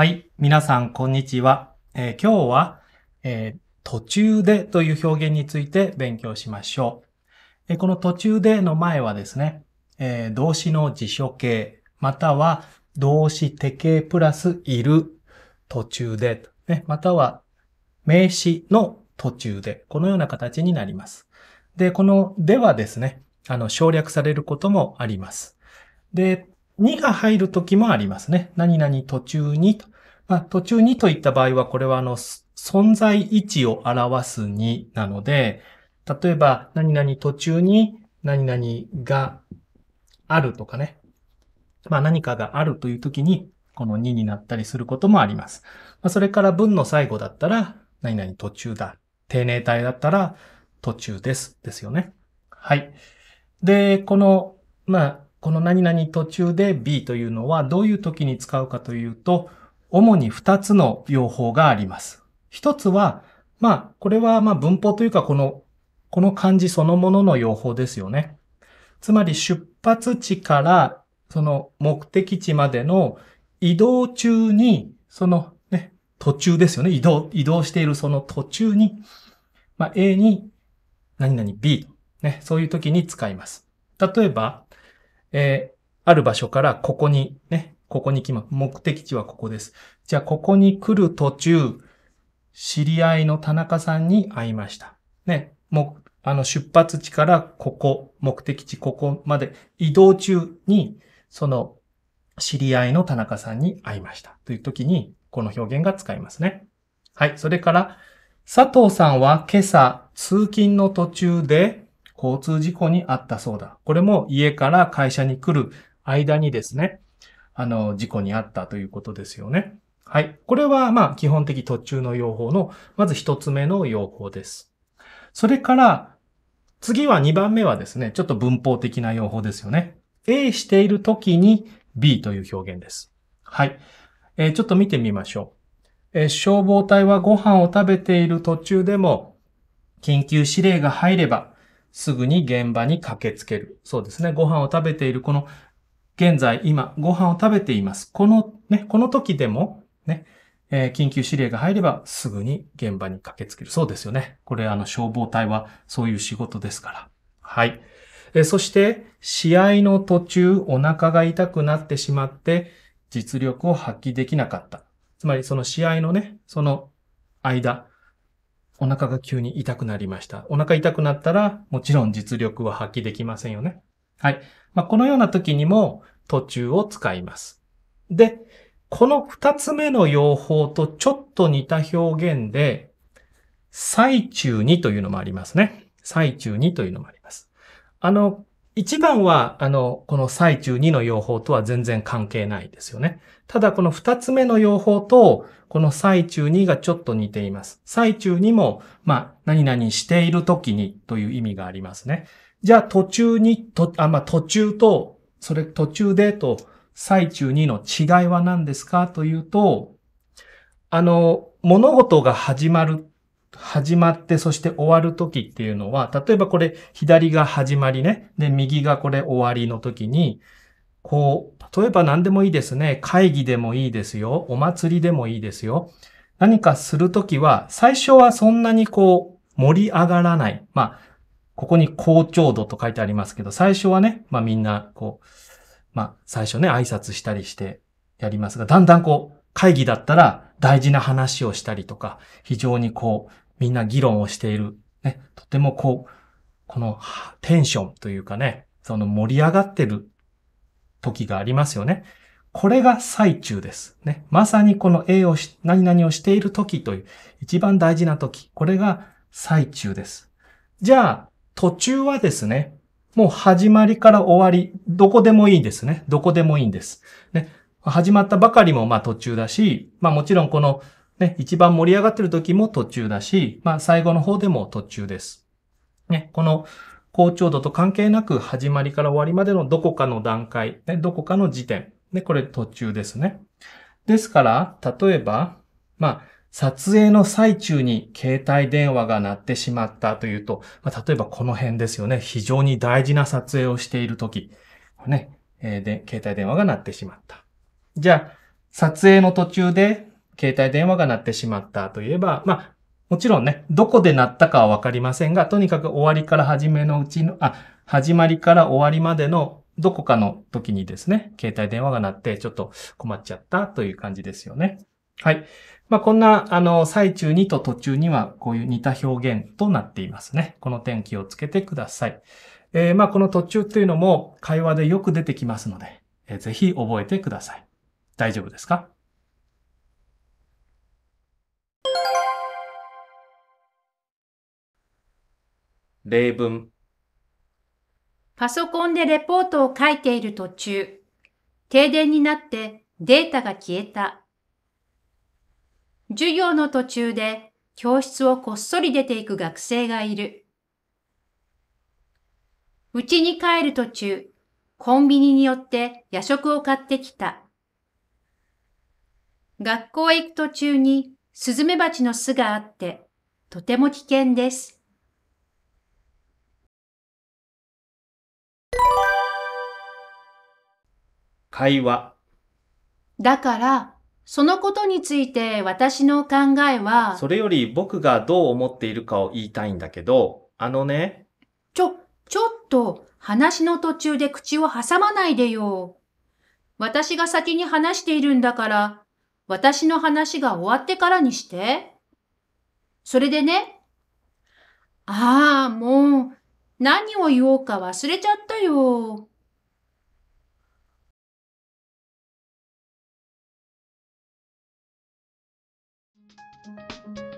はい。皆さん、こんにちは。えー、今日は、えー、途中でという表現について勉強しましょう。えー、この途中での前はですね、え動詞の辞書形、または動詞手形プラスいる途中で、ね、または名詞の途中で、このような形になります。で、このではですね、あの、省略されることもあります。で、にが入るときもありますね。何々途中にとまあ、途中にといった場合は、これはあの、存在位置を表すになので、例えば、何々途中に何々があるとかね。まあ何かがあるという時に、この2になったりすることもあります。まあ、それから文の最後だったら、何々途中だ。定寧体だったら、途中です。ですよね。はい。で、この、まあ、この何々途中で B というのはどういう時に使うかというと、主に2つの用法があります。1つは、まあ、これはまあ文法というかこの、この漢字そのものの用法ですよね。つまり出発地からその目的地までの移動中に、そのね、途中ですよね。移動、移動しているその途中に、まあ、A に何々 B と、ね、そういう時に使います。例えば、えー、ある場所からここにね、ここに来ます。目的地はここです。じゃあ、ここに来る途中、知り合いの田中さんに会いました。ね、もう、あの、出発地からここ、目的地ここまで移動中に、その、知り合いの田中さんに会いました。という時に、この表現が使いますね。はい。それから、佐藤さんは今朝、通勤の途中で交通事故に遭ったそうだ。これも家から会社に来る間にですね、あの、事故にあったということですよね。はい。これは、まあ、基本的途中の用法の、まず一つ目の用法です。それから、次は2番目はですね、ちょっと文法的な用法ですよね。A している時に B という表現です。はい。えー、ちょっと見てみましょう、えー、消防隊はご飯を食べている途中でも、緊急指令が入れば、すぐに現場に駆けつける。そうですね。ご飯を食べているこの現在今ご飯を食べています。このね、この時でもね、えー、緊急指令が入ればすぐに現場に駆けつける。そうですよね。これあの消防隊はそういう仕事ですから。はい。えー、そして試合の途中お腹が痛くなってしまって実力を発揮できなかった。つまりその試合のね、その間、お腹が急に痛くなりました。お腹痛くなったら、もちろん実力は発揮できませんよね。はい。まあ、このような時にも途中を使います。で、この二つ目の用法とちょっと似た表現で、最中にというのもありますね。最中にというのもあります。あの、一番は、あの、この最中にの用法とは全然関係ないですよね。ただ、この二つ目の用法と、この最中にがちょっと似ています。最中にも、まあ、何々している時にという意味がありますね。じゃあ途中に、と、あ、まあ、途中と、それ途中でと、最中にの違いは何ですかというと、あの、物事が始まる、始まって、そして終わる時っていうのは、例えばこれ、左が始まりね、で、右がこれ終わりの時に、こう、例えば何でもいいですね。会議でもいいですよ。お祭りでもいいですよ。何かするときは、最初はそんなにこう、盛り上がらない。まあ、ここに好調度と書いてありますけど、最初はね、まあみんな、こう、まあ最初ね、挨拶したりしてやりますが、だんだんこう、会議だったら大事な話をしたりとか、非常にこう、みんな議論をしている。ね、とてもこう、このテンションというかね、その盛り上がってる時がありますよね。これが最中です。ね。まさにこの A をし、何々をしている時という、一番大事な時。これが最中です。じゃあ、途中はですね、もう始まりから終わり、どこでもいいですね。どこでもいいんです。ね、始まったばかりもまあ途中だし、まあもちろんこのね、一番盛り上がってる時も途中だし、まあ最後の方でも途中です。ね、この高調度と関係なく始まりから終わりまでのどこかの段階、ね、どこかの時点、ね、これ途中ですね。ですから、例えば、まあ、撮影の最中に携帯電話が鳴ってしまったというと、まあ、例えばこの辺ですよね。非常に大事な撮影をしているとき、ね、えー、で、携帯電話が鳴ってしまった。じゃあ、撮影の途中で携帯電話が鳴ってしまったといえば、まあ、もちろんね、どこで鳴ったかはわかりませんが、とにかく終わりから始めのうちの、あ、始まりから終わりまでのどこかの時にですね、携帯電話が鳴ってちょっと困っちゃったという感じですよね。はい。まあ、こんな、あの、最中にと途中には、こういう似た表現となっていますね。この点気をつけてください。えー、まあ、この途中というのも会話でよく出てきますので、えー、ぜひ覚えてください。大丈夫ですか例文パソコンでレポートを書いている途中、停電になってデータが消えた。授業の途中で教室をこっそり出ていく学生がいる。うちに帰る途中、コンビニによって夜食を買ってきた。学校へ行く途中にスズメバチの巣があって、とても危険です。会話だから、そのことについて私の考えは、それより僕がどう思っているかを言いたいんだけど、あのね。ちょ、ちょっと話の途中で口を挟まないでよ。私が先に話しているんだから、私の話が終わってからにして。それでね。ああ、もう、何を言おうか忘れちゃったよ。Thank you.